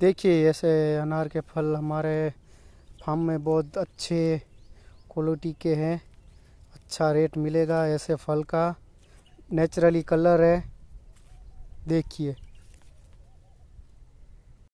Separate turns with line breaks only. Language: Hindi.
देखिए ऐसे अनार के फल हमारे फार्म में बहुत अच्छे क्वालिटी के हैं अच्छा रेट मिलेगा ऐसे फल का नेचुरली कलर है देखिए